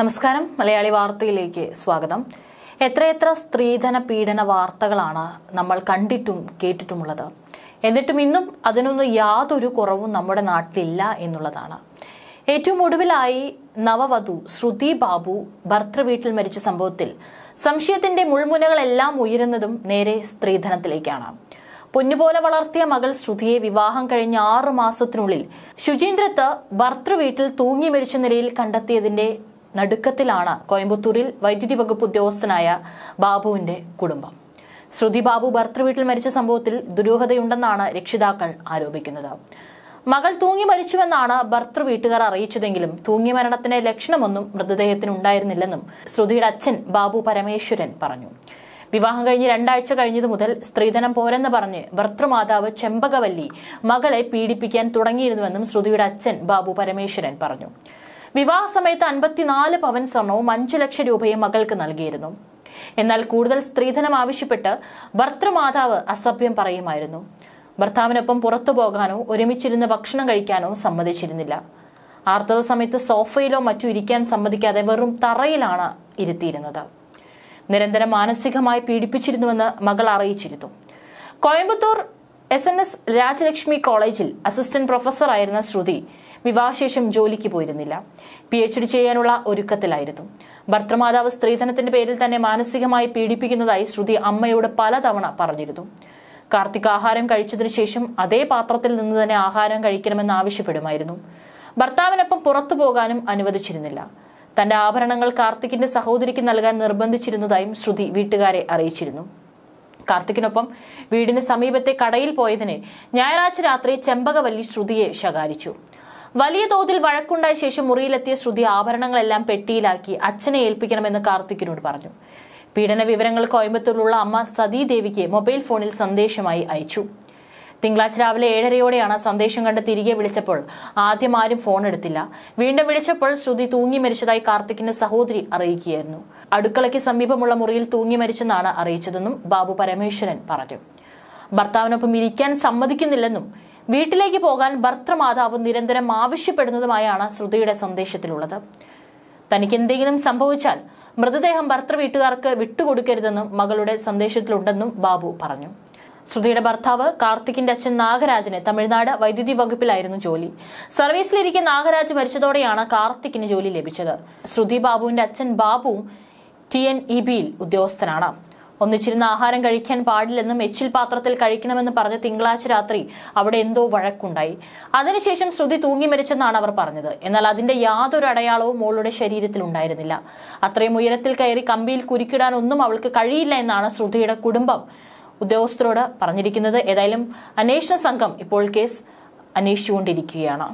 നമസ്കാരം മലയാളി വാർത്തയിലേക്ക് സ്വാഗതം എത്രയെത്ര സ്ത്രീധന പീഡന വാർത്തകളാണ് നമ്മൾ കണ്ടിട്ടും കേട്ടിട്ടുമുള്ളത് എന്നിട്ടും ഇന്നും അതിനൊന്നും യാതൊരു കുറവും നമ്മുടെ നാട്ടിലില്ല എന്നുള്ളതാണ് ഏറ്റവും ഒടുവിലായി നവവധു ശ്രുതി ബാബു ഭർത്തൃവീട്ടിൽ മരിച്ച സംഭവത്തിൽ സംശയത്തിന്റെ മുൾമുനകളെല്ലാം ഉയരുന്നതും നേരെ സ്ത്രീധനത്തിലേക്കാണ് പൊന്നുപോലെ വളർത്തിയ മകൾ ശ്രുതിയെ വിവാഹം കഴിഞ്ഞ ആറു മാസത്തിനുള്ളിൽ ശുചീന്ദ്രത്ത് ഭർത്തൃവീട്ടിൽ തൂങ്ങി മരിച്ച നിലയിൽ കണ്ടെത്തിയതിന്റെ നടുക്കത്തിലാണ് കോയമ്പത്തൂരിൽ വൈദ്യുതി വകുപ്പ് ഉദ്യോഗസ്ഥനായ ബാബുവിന്റെ കുടുംബം ശ്രുതി ബാബു ഭർത്തൃവീട്ടിൽ മരിച്ച സംഭവത്തിൽ ദുരൂഹതയുണ്ടെന്നാണ് രക്ഷിതാക്കൾ ആരോപിക്കുന്നത് മകൾ തൂങ്ങി മരിച്ചുവെന്നാണ് ഭർത്തൃ വീട്ടുകാർ അറിയിച്ചതെങ്കിലും തൂങ്ങി മരണത്തിന് ലക്ഷണമൊന്നും മൃതദേഹത്തിന് ഉണ്ടായിരുന്നില്ലെന്നും ശ്രുതിയുടെ അച്ഛൻ ബാബു പരമേശ്വരൻ പറഞ്ഞു വിവാഹം കഴിഞ്ഞ് രണ്ടാഴ്ച കഴിഞ്ഞതു മുതൽ സ്ത്രീധനം പോരെന്ന് പറഞ്ഞ് ഭർത്തൃമാതാവ് ചെമ്പകവല്ലി മകളെ പീഡിപ്പിക്കാൻ തുടങ്ങിയിരുന്നുവെന്നും ശ്രുതിയുടെ അച്ഛൻ ബാബു പരമേശ്വരൻ പറഞ്ഞു വിവാഹ സമയത്ത് അൻപത്തിനാല് പവൻ സ്വർണവും അഞ്ചു ലക്ഷം രൂപയും മകൾക്ക് നൽകിയിരുന്നു എന്നാൽ കൂടുതൽ സ്ത്രീധനം ആവശ്യപ്പെട്ട് ഭർത്തൃമാതാവ് അസഭ്യം പറയുമായിരുന്നു ഭർത്താവിനൊപ്പം പുറത്തു പോകാനോ ഒരുമിച്ചിരുന്ന് ഭക്ഷണം കഴിക്കാനോ സമ്മതിച്ചിരുന്നില്ല ആർത്തവ സമയത്ത് സോഫയിലോ മറ്റോ ഇരിക്കാൻ സമ്മതിക്കാതെ വെറും തറയിലാണ് ഇരുത്തിയിരുന്നത് നിരന്തരം മാനസികമായി പീഡിപ്പിച്ചിരുന്നുവെന്ന് മകൾ അറിയിച്ചിരുന്നു Coimbatore S N S Rajalakshmi കോളേജിൽ അസിസ്റ്റന്റ് പ്രൊഫസറായിരുന്ന ശ്രുതി വിവാഹശേഷം ജോലിക്ക് പോയിരുന്നില്ല പി എച്ച് ഡി ചെയ്യാനുള്ള ഒരുക്കത്തിലായിരുന്നു ഭർത്തൃമാതാവ് സ്ത്രീധനത്തിന്റെ പേരിൽ തന്നെ മാനസികമായി പീഡിപ്പിക്കുന്നതായി ശ്രുതി അമ്മയോട് പലതവണ പറഞ്ഞിരുന്നു കാർത്തിക് ആഹാരം കഴിച്ചതിനു ശേഷം അതേ പാത്രത്തിൽ നിന്ന് തന്നെ ആഹാരം കഴിക്കണമെന്ന് ആവശ്യപ്പെടുമായിരുന്നു ഭർത്താവിനൊപ്പം പുറത്തു പോകാനും അനുവദിച്ചിരുന്നില്ല തന്റെ ആഭരണങ്ങൾ കാർത്തിക്കിന്റെ സഹോദരിക്ക് നൽകാൻ നിർബന്ധിച്ചിരുന്നതായും ശ്രുതി വീട്ടുകാരെ അറിയിച്ചിരുന്നു കാർത്തിക്കിനൊപ്പം വീടിന് സമീപത്തെ കടയിൽ പോയതിനെ ഞായറാഴ്ച രാത്രി ചെമ്പകവല്ലി ശ്രുതിയെ ശകാരിച്ചു വലിയ തോതിൽ വഴക്കുണ്ടായ ശേഷം മുറിയിലെത്തിയ ശ്രുതി ആഭരണങ്ങളെല്ലാം പെട്ടിയിലാക്കി അച്ഛനെ ഏൽപ്പിക്കണമെന്ന് കാർത്തിക്കിനോട് പറഞ്ഞു പീഡന വിവരങ്ങൾ കോയമ്പത്തൂരിലുള്ള അമ്മ സതീദേവിക്ക് മൊബൈൽ ഫോണിൽ സന്ദേശമായി അയച്ചു തിങ്കളാഴ്ച രാവിലെ ഏഴരയോടെയാണ് സന്ദേശം കണ്ട് തിരികെ വിളിച്ചപ്പോൾ ആദ്യം ആരും ഫോൺ എടുത്തില്ല വീണ്ടും വിളിച്ചപ്പോൾ ശ്രുതി തൂങ്ങി മരിച്ചതായി കാർത്തിക്കിന്റെ സഹോദരി അറിയിക്കുകയായിരുന്നു അടുക്കളയ്ക്ക് സമീപമുള്ള മുറിയിൽ തൂങ്ങി മരിച്ചെന്നാണ് അറിയിച്ചതെന്നും ബാബു പരമേശ്വരൻ പറഞ്ഞു ഭർത്താവിനൊപ്പം ഇരിക്കാൻ സമ്മതിക്കുന്നില്ലെന്നും വീട്ടിലേക്ക് പോകാൻ ഭർത്തൃമാതാവ് നിരന്തരം ആവശ്യപ്പെടുന്നതുമായാണ് ശ്രുതിയുടെ സന്ദേശത്തിലുള്ളത് തനിക്ക് എന്തെങ്കിലും സംഭവിച്ചാൽ മൃതദേഹം ഭർത്തൃ വീട്ടുകാർക്ക് വിട്ടുകൊടുക്കരുതെന്നും മകളുടെ സന്ദേശത്തിലുണ്ടെന്നും ബാബു പറഞ്ഞു ശ്രുതിയുടെ ഭർത്താവ് കാർത്തിക്കിന്റെ അച്ഛൻ നാഗരാജന് തമിഴ്നാട് വൈദ്യുതി വകുപ്പിലായിരുന്നു ജോലി സർവീസിലിരിക്കെ നാഗരാജ് മരിച്ചതോടെയാണ് കാർത്തിക്കിന് ജോലി ലഭിച്ചത് ശ്രുതി ബാബുവിന്റെ അച്ഛൻ ബാബുവും ടി എൻ ഇ ബിയിൽ ഉദ്യോഗസ്ഥനാണ് ഒന്നിച്ചിരുന്ന ആഹാരം കഴിക്കാൻ പാടില്ലെന്നും എച്ചിൽ പാത്രത്തിൽ കഴിക്കണമെന്ന് പറഞ്ഞ് തിങ്കളാഴ്ച രാത്രി അവിടെ എന്തോ വഴക്കുണ്ടായി അതിനുശേഷം ശ്രുതി തൂങ്ങി മരിച്ചെന്നാണ് അവർ പറഞ്ഞത് എന്നാൽ അതിന്റെ യാതൊരു അടയാളവും മോളുടെ ശരീരത്തിൽ ഉണ്ടായിരുന്നില്ല അത്രയും ഉയരത്തിൽ കയറി കമ്പിയിൽ കുരുക്കിടാൻ ഒന്നും അവൾക്ക് കഴിയില്ല എന്നാണ് ശ്രുതിയുടെ കുടുംബം ഉദ്യോഗസ്ഥരോട് പറഞ്ഞിരിക്കുന്നത് ഏതായാലും അന്വേഷണ സംഘം ഇപ്പോൾ കേസ് അന്വേഷിച്ചുകൊണ്ടിരിക്കുകയാണ്